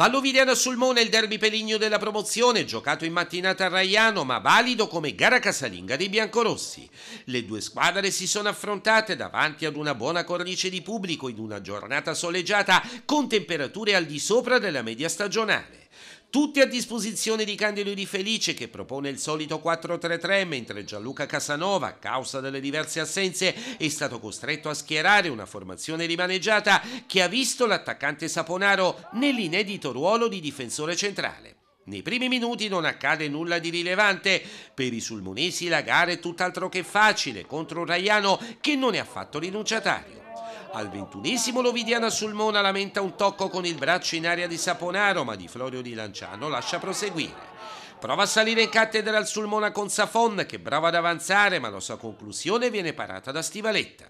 Valluvidiana Sulmone, è il derby peligno della promozione, giocato in mattinata a Raiano, ma valido come gara casalinga dei biancorossi. Le due squadre si sono affrontate davanti ad una buona cornice di pubblico in una giornata soleggiata con temperature al di sopra della media stagionale tutti a disposizione di Candido Di Felice che propone il solito 4-3-3 mentre Gianluca Casanova, a causa delle diverse assenze, è stato costretto a schierare una formazione rimaneggiata che ha visto l'attaccante Saponaro nell'inedito ruolo di difensore centrale. Nei primi minuti non accade nulla di rilevante. Per i sulmonesi la gara è tutt'altro che facile contro un Raiano che non è affatto rinunciatario. Al ventunesimo Lovidiana Sulmona lamenta un tocco con il braccio in aria di Saponaro, ma Di Florio di Lanciano lascia proseguire. Prova a salire in cattedra al Sulmona con Safon, che brava ad avanzare, ma la sua conclusione viene parata da Stivaletta.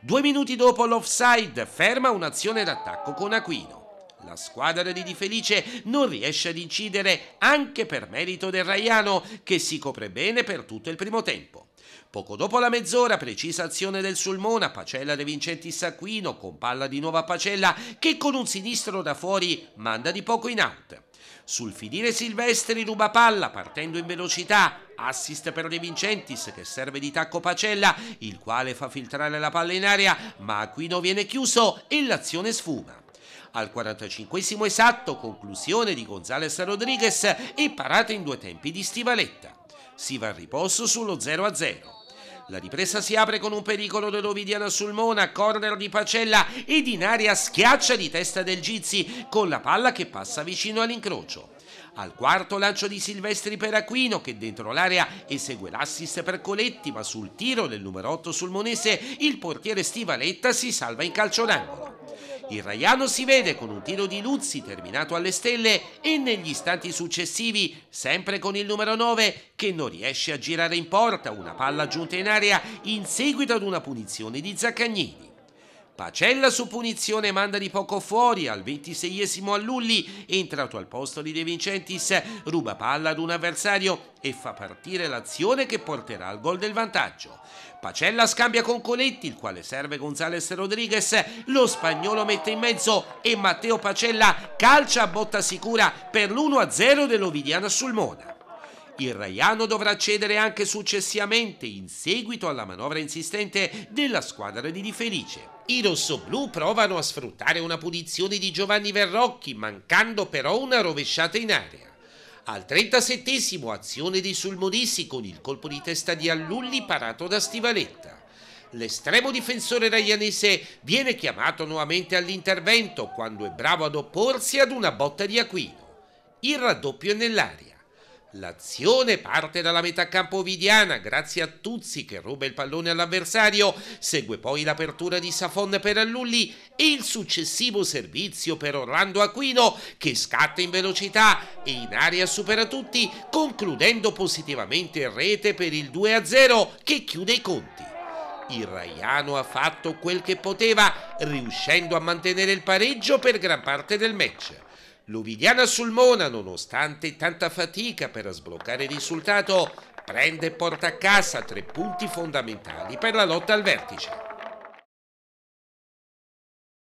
Due minuti dopo l'offside ferma un'azione d'attacco con Aquino la squadra di Di Felice non riesce ad incidere anche per merito del Raiano che si copre bene per tutto il primo tempo. Poco dopo la mezz'ora, precisa azione del Sulmona, Pacella De Vincenti Sacquino con palla di nuovo a Pacella che con un sinistro da fuori manda di poco in out. Sul finire Silvestri ruba palla partendo in velocità, assist per De Vincentis che serve di tacco Pacella, il quale fa filtrare la palla in aria, ma Aquino viene chiuso e l'azione sfuma al 45 esatto, conclusione di Gonzales Rodriguez e parata in due tempi di Stivaletta. Si va al riposo sullo 0-0. La ripresa si apre con un pericolo dell'Ovidiana sul Mona, corner di Pacella ed in aria schiaccia di testa del Gizzi con la palla che passa vicino all'incrocio. Al quarto lancio di Silvestri per Aquino che dentro l'area esegue l'assist per Coletti ma sul tiro del numero 8 sul Monese il portiere Stivaletta si salva in calcio d'angolo. Il Raiano si vede con un tiro di Luzzi terminato alle stelle e negli istanti successivi, sempre con il numero 9, che non riesce a girare in porta una palla giunta in aria in seguito ad una punizione di Zaccagnini. Pacella su punizione manda di poco fuori, al 26esimo a Lulli, entrato al posto di De Vincentis, ruba palla ad un avversario e fa partire l'azione che porterà al gol del vantaggio. Pacella scambia con Coletti, il quale serve Gonzales Rodriguez, lo spagnolo mette in mezzo e Matteo Pacella calcia a botta sicura per l'1-0 dell'Ovidiana Sulmona il Raiano dovrà cedere anche successivamente in seguito alla manovra insistente della squadra di Di Felice. I rossoblù provano a sfruttare una punizione di Giovanni Verrocchi, mancando però una rovesciata in area. Al 37 azione di Sulmonissi con il colpo di testa di Allulli parato da Stivaletta. L'estremo difensore raianese viene chiamato nuovamente all'intervento quando è bravo ad opporsi ad una botta di Aquino. Il raddoppio è nell'aria. L'azione parte dalla metà campo vidiana grazie a Tuzzi che ruba il pallone all'avversario, segue poi l'apertura di Safon per Allulli e il successivo servizio per Orlando Aquino che scatta in velocità e in aria supera tutti, concludendo positivamente in rete per il 2-0 che chiude i conti. Il Raiano ha fatto quel che poteva, riuscendo a mantenere il pareggio per gran parte del match. L'Uvidiana Sulmona, nonostante tanta fatica per sbloccare il risultato, prende e porta a casa tre punti fondamentali per la lotta al vertice.